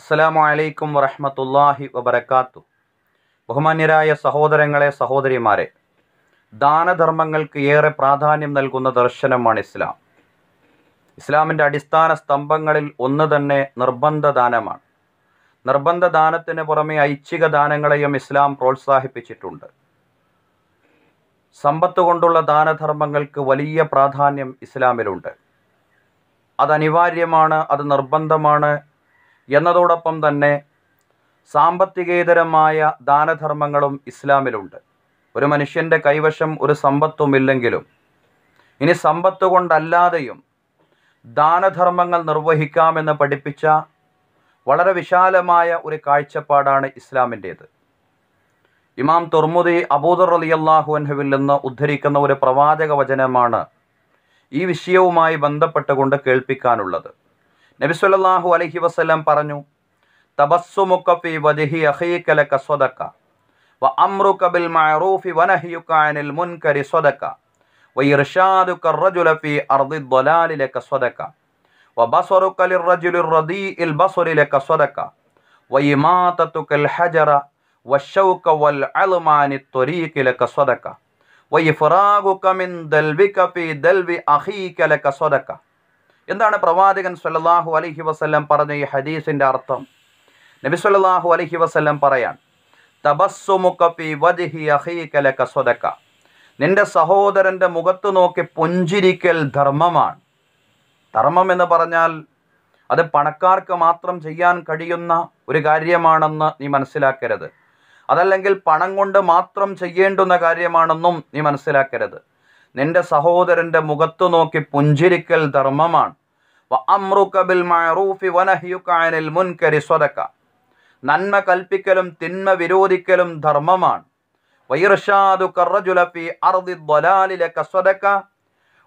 അസ്സലാമു അലൈക്കും വറഹമത്തല്ലാഹി വബർക്കാത്തു ബഹുമാന്യരായ സഹോദരങ്ങളെ സഹോദരിമാരെ ദാനധർമ്മങ്ങൾക്ക് ഏറെ പ്രാധാന്യം നൽകുന്ന ദർശനമാണ് ഇസ്ലാം ഇസ്ലാമിൻ്റെ അടിസ്ഥാന സ്തംഭങ്ങളിൽ ഒന്ന് തന്നെ നിർബന്ധ ദാനമാണ് നിർബന്ധ ദാനത്തിന് പുറമെ ഐച്ഛിക ദാനങ്ങളെയും ഇസ്ലാം പ്രോത്സാഹിപ്പിച്ചിട്ടുണ്ട് സമ്പത്ത് കൊണ്ടുള്ള ദാനധർമ്മങ്ങൾക്ക് വലിയ പ്രാധാന്യം ഇസ്ലാമിലുണ്ട് അത് അനിവാര്യമാണ് അത് നിർബന്ധമാണ് എന്നതോടൊപ്പം തന്നെ സാമ്പത്തികേതരമായ ദാനധർമ്മങ്ങളും ഇസ്ലാമിലുണ്ട് ഒരു മനുഷ്യൻ്റെ കൈവശം ഒരു സമ്പത്തുമില്ലെങ്കിലും ഇനി സമ്പത്ത് കൊണ്ടല്ലാതെയും ദാനധർമ്മങ്ങൾ നിർവഹിക്കാമെന്ന് പഠിപ്പിച്ച വളരെ വിശാലമായ ഒരു കാഴ്ചപ്പാടാണ് ഇസ്ലാമിൻ്റേത് ഇമാം തുർമുദി അബൂദർ അലി അൻഹുവിൽ നിന്ന് ഉദ്ധരിക്കുന്ന ഒരു പ്രവാചക വചനമാണ് ഈ വിഷയവുമായി ബന്ധപ്പെട്ടുകൊണ്ട് കേൾപ്പിക്കാനുള്ളത് نبي صلى الله عليه وسلم قرنو തബസ്സുമുക്കഫി في وجه اخيك لك صدقه وامرك بالمعروف ونهيك عن المنكر صدقه ويرشادك الرجل في أرض الضلال لك صدقة وبصرك للرجل الرديء البصر لك صدقة وإماتتك الحجر والشوك والعلم عن الطريق لك صدقة وإفراغك من دلبك في دلب أخيك لك صدقة എന്താണ് പ്രവാചകൻ സല്ലാഹു അലഹി വസ്ല്ലാം പറഞ്ഞ ഈ ഹദീസിൻ്റെ അർത്ഥം നബി സല്ലാഹു അലഹി വസ്ല്ലാം പറയാൻ തപസ്സുമുക്കലക്ക നിന്റെ സഹോദരൻ്റെ മുഖത്ത് നോക്കി പുഞ്ചിരിക്കൽ ധർമ്മമാണ് ധർമ്മം എന്ന് പറഞ്ഞാൽ അത് പണക്കാർക്ക് മാത്രം ചെയ്യാൻ കഴിയുന്ന ഒരു കാര്യമാണെന്ന് നീ മനസ്സിലാക്കരുത് അതല്ലെങ്കിൽ പണം കൊണ്ട് മാത്രം ചെയ്യേണ്ടുന്ന കാര്യമാണെന്നും നീ മനസ്സിലാക്കരുത് നിന്റെ സഹോദരൻ്റെ മുഖത്തു നോക്കി പുഞ്ചിരിക്കൽ ധർമ്മമാണ് നന്മ കൽപ്പിക്കലും തിന്മ വിരോധിക്കലും ധർമ്മമാണ്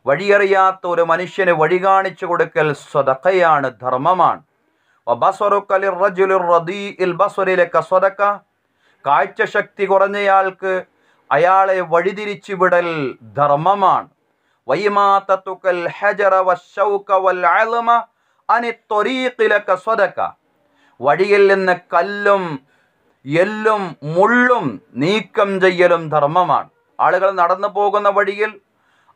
വഴിയറിയാത്ത ഒരു മനുഷ്യന് വഴി കാണിച്ചു കൊടുക്കൽ സ്വതക്കയാണ് ധർമ്മമാണ് കാഴ്ചശക്തി കുറഞ്ഞയാൾക്ക് അയാളെ വഴിതിരിച്ചുവിടൽ ധർമ്മമാണ് ഹജറ വൽ അലമ വഴിയിൽ നിന്ന് കല്ലും എല്ലും മുള്ളും നീക്കം ചെയ്യലും ധർമ്മമാണ് ആളുകൾ നടന്നു പോകുന്ന വഴിയിൽ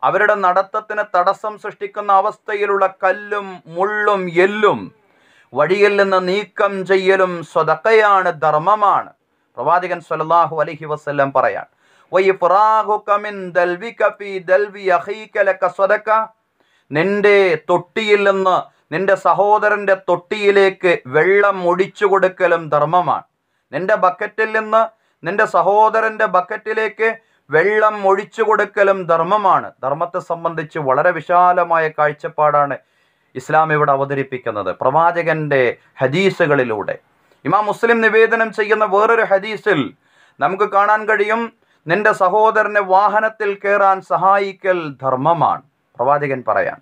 അവരുടെ നടത്തത്തിന് തടസ്സം സൃഷ്ടിക്കുന്ന അവസ്ഥയിലുള്ള കല്ലും മുള്ളും എല്ലും വഴിയിൽ നിന്ന് നീക്കം ചെയ്യലും സ്വതക്കയാണ് ധർമ്മമാണ് പ്രവാചകൻ സല്ലാഹു അലഹി വസ്ല്ലാം പറയാണ് നിന്റെ തൊട്ടിയിൽ നിന്ന് നിന്റെ സഹോദരന്റെ തൊട്ടിയിലേക്ക് വെള്ളം ഒഴിച്ചു കൊടുക്കലും ധർമ്മമാണ് നിന്റെ ബക്കറ്റിൽ നിന്ന് നിന്റെ സഹോദരന്റെ ബക്കറ്റിലേക്ക് വെള്ളം ഒഴിച്ചു കൊടുക്കലും ധർമ്മമാണ് ധർമ്മത്തെ സംബന്ധിച്ച് വളരെ വിശാലമായ കാഴ്ചപ്പാടാണ് ഇസ്ലാം ഇവിടെ അവതരിപ്പിക്കുന്നത് പ്രവാചകന്റെ ഹദീസുകളിലൂടെ ഇമാം മുസ്ലിം നിവേദനം ചെയ്യുന്ന വേറൊരു ഹദീസിൽ നമുക്ക് കാണാൻ കഴിയും നിന്റെ സഹോദരനെ വാഹനത്തിൽ കയറാൻ സഹായിക്കൽ ധർമ്മമാണ് പ്രവാചകൻ പറയാൻ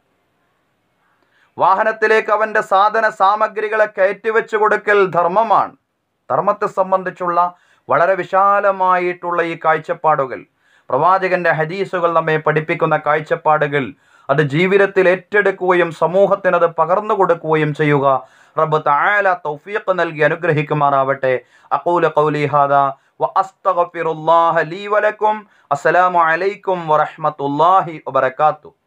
വാഹനത്തിലേക്ക് അവൻ്റെ സാധന സാമഗ്രികളെ കയറ്റിവെച്ചു കൊടുക്കൽ ധർമ്മമാണ് ധർമ്മത്തെ സംബന്ധിച്ചുള്ള വളരെ വിശാലമായിട്ടുള്ള ഈ കാഴ്ചപ്പാടുകൾ പ്രവാചകന്റെ ഹദീസുകൾ നമ്മെ പഠിപ്പിക്കുന്ന കാഴ്ചപ്പാടുകൾ അത് ജീവിതത്തിൽ ഏറ്റെടുക്കുകയും സമൂഹത്തിന് അത് പകർന്നു കൊടുക്കുകയും ചെയ്യുക റബ്ബ് തായാല തൗഫീഖ് നൽകി അനുഗ്രഹിക്കുമാറാവട്ടെ അക്കൂല കൗലിഹാദ وأستغفر الله لي ولكم السلام عليكم ورحمة الله وبركاته